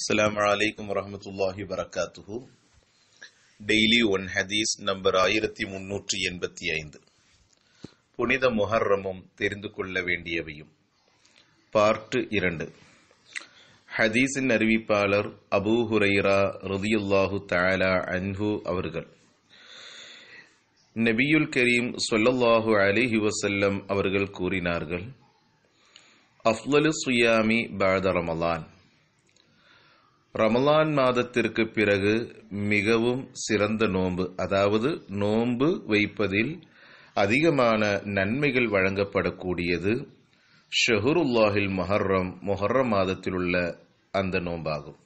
அஸ்லாம் வலைக்கம் வரமத்துல்லாஹி வரகாத்துஹு டெய்லி ஒன் ஹதீஸ் நம்பர் ஆயிரத்தி முன்னூற்றி எண்பத்தி ஐந்து புனித முஹர்ரமும் தெரிந்து கொள்ள வேண்டியவையும் பார்ட் இரண்டு ஹதீஸின் அறிவிப்பாளர் அபு ஹுரைரா ருதியுல்லாஹு தாலா அன்ஹு அவர்கள் நபியுல் கரீம் சொல்லல்லாஹு அலிஹி வசல்லம் அவர்கள் கூறினார்கள் அஃலு சுயாமி பாத ரமலான் ரமலான் மாதத்திற்கு பிறகு மிகவும் சிறந்த நோன்பு அதாவது நோன்பு வைப்பதில் அதிகமான நன்மைகள் வழங்கப்படக்கூடியது ஷஹருல்லாஹில் மொஹர்ரம் மொஹர்ரம் மாதத்தில் உள்ள அந்த நோன்பாகும்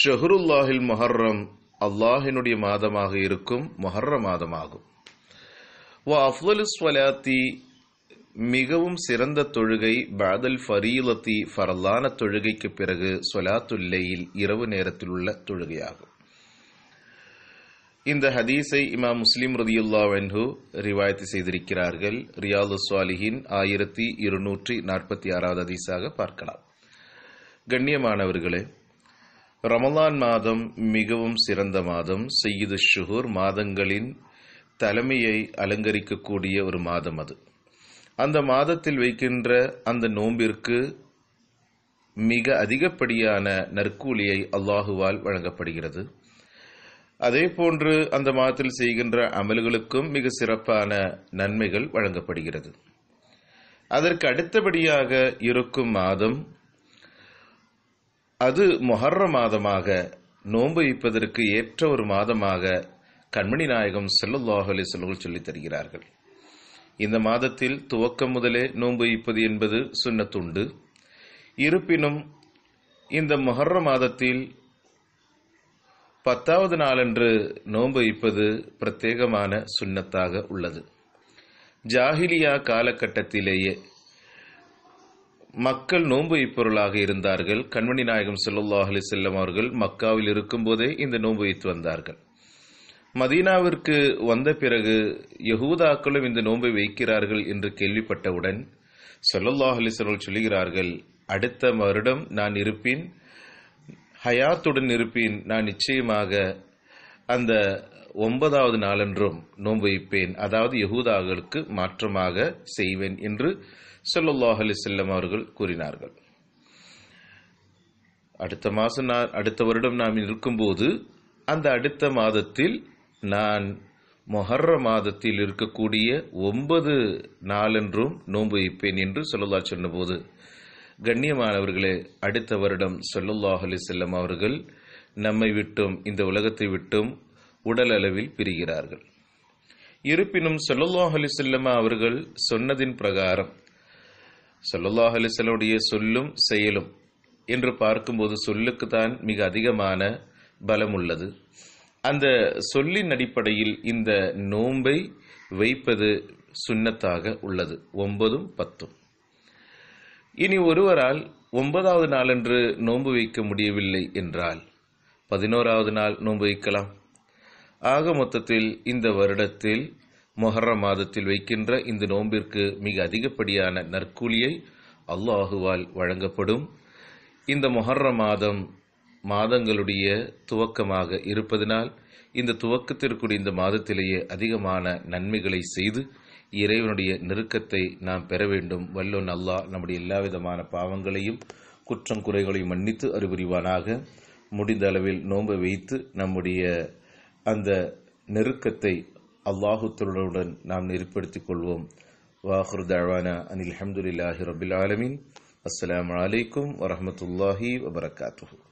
ஷஹருல்லாஹில் மொஹர்ரம் அல்லாஹினுடைய மாதமாக இருக்கும் மொஹர்ர மாதமாகும் வ அஃலு மிகவும் சிறந்த தொழுகை பாதல் ஃபரீலத்தி ஃபரலான தொழுகைக்கு பிறகு சொலாத்துல்லையில் இரவு நேரத்தில் உள்ள தொழுகையாகும் இந்த ஹதீஸை இமாம் முஸ்லீம் ரதியுல்லா வென்ஹு ரிவாயத்து செய்திருக்கிறார்கள் ரியாது சுவாலிஹின் ஆயிரத்தி இருநூற்றி நாற்பத்தி ஆறாவது ஹதீஸாக பார்க்கலாம் கண்ணியமானவர்களே ரமலான் மாதம் மிகவும் சிறந்த மாதம் செய்யுது ஷுகூர் மாதங்களின் தலைமையை அலங்கரிக்கக்கூடிய ஒரு மாதம் அது அந்த மாதத்தில் வைக்கின்ற அந்த நோம்பிற்கு மிக அதிகப்படியான நற்கூலியை அல்லாஹுவால் வழங்கப்படுகிறது அதே போன்று அந்த மாதத்தில் செய்கின்ற அமல்களுக்கும் மிக சிறப்பான நன்மைகள் வழங்கப்படுகிறது அதற்கு அடுத்தபடியாக இருக்கும் மாதம் அது மொஹர்ர மாதமாக நோன்பு வைப்பதற்கு ஏற்ற ஒரு மாதமாக கண்மணி நாயகம் செல்லுல்லாஹ் அலி சொல்லித் தருகிறார்கள் இந்த மாதத்தில் துவக்கம் முதலே நோன்பு வைப்பது என்பது சுண்ணத்துண்டு இருப்பினும் இந்த மொஹர்ர மாதத்தில் பத்தாவது நாளன்று நோன்பு வைப்பது பிரத்யேகமான சுண்ணத்தாக உள்ளது ஜாகிலியா காலகட்டத்திலேயே மக்கள் நோன்பு வைப்பவர்களாக இருந்தார்கள் கண்மணி நாயகம் செல்லுல்லாஹ் அலி செல்லம் அவர்கள் மக்காவில் இருக்கும்போதே இந்த நோன்பு வைத்து வந்தார்கள் மதீனாவிற்கு வந்த பிறகு யகூதாக்களும் இந்த நோன்பை வைக்கிறார்கள் என்று கேள்விப்பட்டவுடன் சொல்லல்லாஹ் அலிஸ்வர்கள் சொல்லுகிறார்கள் அடுத்த வருடம் நான் இருப்பேன் ஹயாத்துடன் இருப்பேன் நான் நிச்சயமாக அந்த ஒன்பதாவது நாளன்றும் நோன்பு வைப்பேன் அதாவது யகூதாக்களுக்கு மாற்றமாக செய்வேன் என்று சொல்லல்லாஹ் அலிசல்லம் அவர்கள் கூறினார்கள் அடுத்த மாதம் நான் அடுத்த வருடம் நாம் இருக்கும்போது அந்த அடுத்த மாதத்தில் நான் மொஹர்ர மாதத்தில் இருக்கக்கூடிய ஒன்பது நாளென்றும் நோன்பு வைப்பேன் என்று சொல்லலா சொன்னபோது கண்ணியமானவர்களே அடுத்த வருடம் சொல்லல்லாஹ் அலி செல்லம் அவர்கள் நம்மை விட்டும் இந்த உலகத்தை விட்டும் உடல் அளவில் பிரிகிறார்கள் இருப்பினும் சொல்லுல்லாஹ் அலி செல்லம்மா அவர்கள் சொன்னதின் பிரகாரம் சொல்லுல்லாஹ் அலி செல்லமுடைய சொல்லும் செயலும் என்று பார்க்கும்போது சொல்லுக்கு தான் மிக அதிகமான பலம் உள்ளது அந்த சொல்லின் அடிப்படையில் இந்த நோன்பை வைப்பது சுன்னத்தாக உள்ளது ஒன்பதும் பத்தும் இனி ஒருவரால் ஒன்பதாவது நாளன்று நோன்பு வைக்க முடியவில்லை என்றால் பதினோராவது நாள் நோன்பு வைக்கலாம் ஆக மொத்தத்தில் இந்த வருடத்தில் மொஹர்ர மாதத்தில் வைக்கின்ற இந்த நோன்பிற்கு மிக அதிகப்படியான நற்கூலியை அல்லாஹுவால் வழங்கப்படும் இந்த மொஹர்ர மாதம் மாதங்களுடைய துவக்கமாக இருப்பதனால் இந்த துவக்கத்திற்குரிய இந்த மாதத்திலேயே அதிகமான நன்மைகளை செய்து இறைவனுடைய நெருக்கத்தை நாம் பெற வேண்டும் வல்லோன் அல்லாஹ் நம்முடைய எல்லா விதமான பாவங்களையும் குற்றம் குறைகளையும் மன்னித்து அறிவுரிவானாக முடிந்த அளவில் நோன்பு வைத்து நம்முடைய அந்த நெருக்கத்தை அல்லாஹுத்தருடன் நாம் நெருப்படுத்திக் கொள்வோம் வாஹுர் தழ்வானா அனில் அஹமதுல்லாஹி ரபில் ஆலமின் அஸ்லாம் வலைக்கம் வரமத்துல்லாஹி வபரகாத்து